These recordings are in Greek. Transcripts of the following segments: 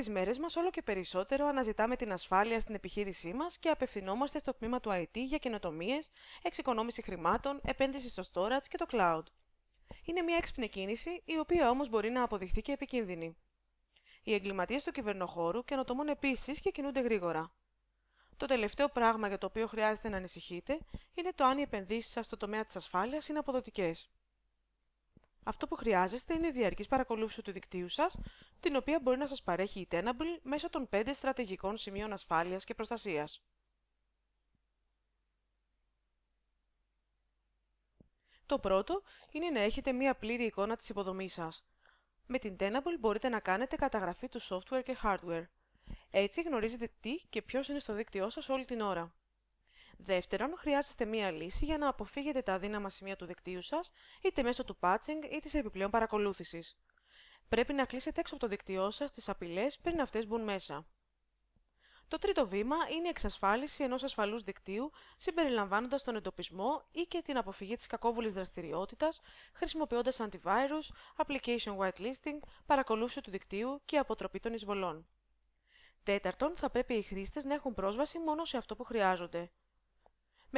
Στις μέρες μας, όλο και περισσότερο αναζητάμε την ασφάλεια στην επιχείρησή μας και απευθυνόμαστε στο τμήμα του IT για καινοτομίες, εξοικονόμηση χρημάτων, επένδυση στο storage και το cloud. Είναι μια έξυπνη κίνηση, η οποία όμως μπορεί να αποδειχθεί και επικίνδυνη. Οι εγκληματίες του κυβερνοχώρου καινοτομούν επίσης και κινούνται γρήγορα. Το τελευταίο πράγμα για το οποίο χρειάζεται να ανησυχείτε είναι το αν οι επενδύσεις σας στο τομέα της ασφάλειας είναι αποδοτικές. Αυτό που χρειάζεστε είναι η διαρκής παρακολούθηση του δικτύου σας, την οποία μπορεί να σας παρέχει η Tenable μέσω των 5 στρατηγικών σημείων ασφάλειας και προστασίας. Το πρώτο είναι να έχετε μία πλήρη εικόνα της υποδομής σας. Με την Tenable μπορείτε να κάνετε καταγραφή του software και hardware. Έτσι γνωρίζετε τι και ποιος είναι στο δίκτυό σας όλη την ώρα. Δεύτερον, χρειάζεστε μία λύση για να αποφύγετε τα αδύναμα σημεία του δικτύου σας, είτε μέσω του patching ή της επιπλέον παρακολούθησης. Πρέπει να κλείσετε έξω από το δικτυό σας τις απειλές πριν αυτές μπουν μέσα. Το τρίτο βήμα είναι η εξασφάλιση ενός ασφαλούς δικτύου συμπεριλαμβάνοντας τον εντοπισμό ή και την αποφυγή της κακόβουλης δραστηριότητας χρησιμοποιώντας antivirus, application whitelisting, παρακολούθηση του δικτύου και αποτροπή των εισβολών. Τέταρτον, θα πρέπει οι χρήστες να έχουν πρόσβαση μόνο σε αυτό που χρειάζονται.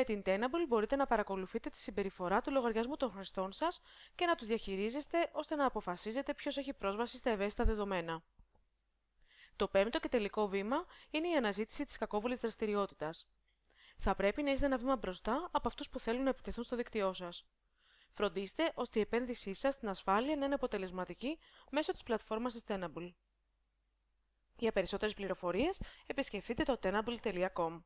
Με την Tenable μπορείτε να παρακολουθείτε τη συμπεριφορά του λογαριασμού των χρηστών σας και να του διαχειρίζεστε ώστε να αποφασίζετε ποιος έχει πρόσβαση στα ευαίσθητα δεδομένα. Το πέμπτο και τελικό βήμα είναι η αναζήτηση της κακόβουλης δραστηριότητας. Θα πρέπει να είστε ένα βήμα μπροστά από αυτούς που θέλουν να επιτεθούν στο δίκτυό σας. Φροντίστε ώστε η επένδυσή σας στην ασφάλεια να είναι αποτελεσματική μέσω της πλατφόρμας Tenable. Για περισσότερες πληροφορίες επισκεφτείτε το tenable.com.